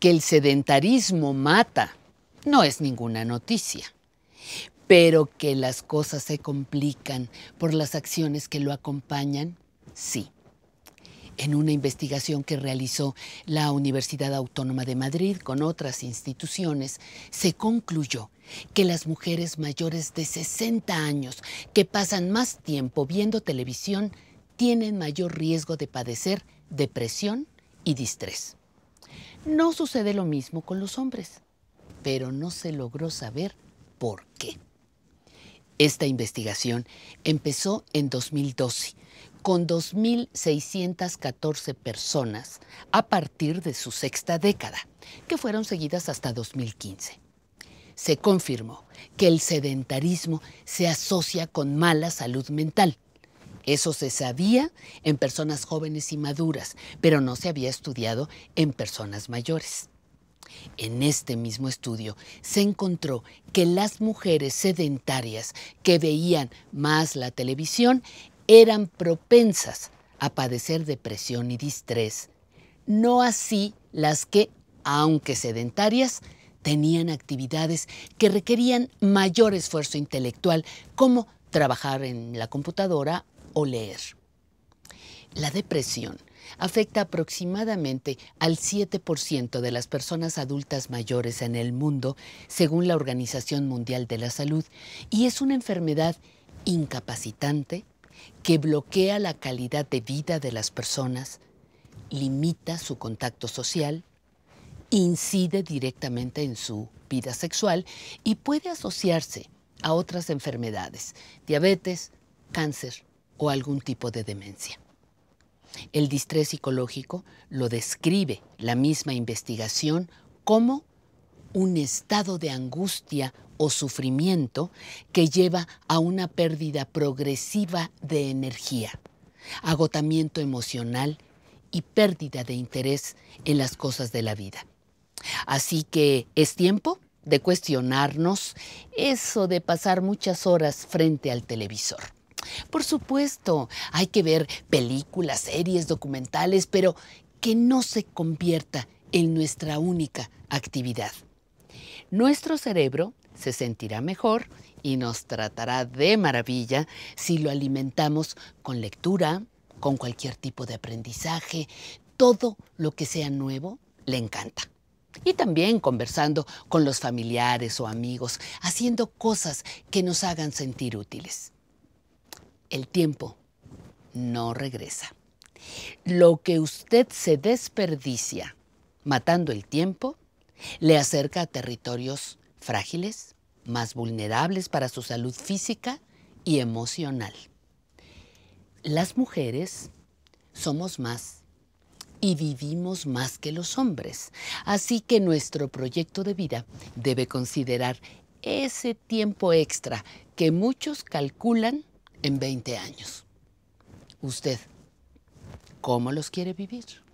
que el sedentarismo mata no es ninguna noticia, pero que las cosas se complican por las acciones que lo acompañan, sí. En una investigación que realizó la Universidad Autónoma de Madrid con otras instituciones, se concluyó que las mujeres mayores de 60 años que pasan más tiempo viendo televisión tienen mayor riesgo de padecer depresión y distrés. No sucede lo mismo con los hombres, pero no se logró saber por qué. Esta investigación empezó en 2012 con 2.614 personas a partir de su sexta década, que fueron seguidas hasta 2015. Se confirmó que el sedentarismo se asocia con mala salud mental eso se sabía en personas jóvenes y maduras, pero no se había estudiado en personas mayores. En este mismo estudio se encontró que las mujeres sedentarias que veían más la televisión eran propensas a padecer depresión y distrés, no así las que, aunque sedentarias, tenían actividades que requerían mayor esfuerzo intelectual, como trabajar en la computadora o leer. La depresión afecta aproximadamente al 7% de las personas adultas mayores en el mundo, según la Organización Mundial de la Salud, y es una enfermedad incapacitante que bloquea la calidad de vida de las personas, limita su contacto social, incide directamente en su vida sexual y puede asociarse a otras enfermedades, diabetes, cáncer o algún tipo de demencia. El distrés psicológico lo describe la misma investigación como un estado de angustia o sufrimiento que lleva a una pérdida progresiva de energía, agotamiento emocional y pérdida de interés en las cosas de la vida. Así que es tiempo de cuestionarnos eso de pasar muchas horas frente al televisor. Por supuesto, hay que ver películas, series, documentales, pero que no se convierta en nuestra única actividad. Nuestro cerebro se sentirá mejor y nos tratará de maravilla si lo alimentamos con lectura, con cualquier tipo de aprendizaje, todo lo que sea nuevo le encanta. Y también conversando con los familiares o amigos, haciendo cosas que nos hagan sentir útiles el tiempo no regresa. Lo que usted se desperdicia matando el tiempo le acerca a territorios frágiles, más vulnerables para su salud física y emocional. Las mujeres somos más y vivimos más que los hombres, así que nuestro proyecto de vida debe considerar ese tiempo extra que muchos calculan en 20 años. ¿Usted cómo los quiere vivir?